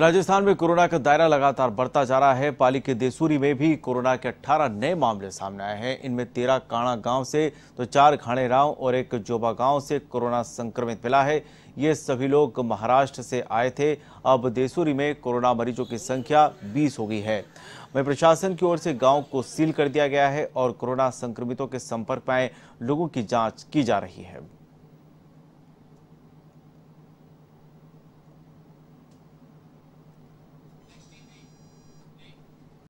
राजस्थान में कोरोना का दायरा लगातार बढ़ता जा रहा है पाली के देसूरी में भी कोरोना के 18 नए मामले सामने आए हैं इनमें तेरह काणा गांव से तो चार खाणेराव और एक जोबा गांव से कोरोना संक्रमित मिला है ये सभी लोग महाराष्ट्र से आए थे अब देसूरी में कोरोना मरीजों की संख्या 20 हो गई है वहीं प्रशासन की ओर से गाँव को सील कर दिया गया है और कोरोना संक्रमितों के संपर्क में आए लोगों की जाँच की जा रही है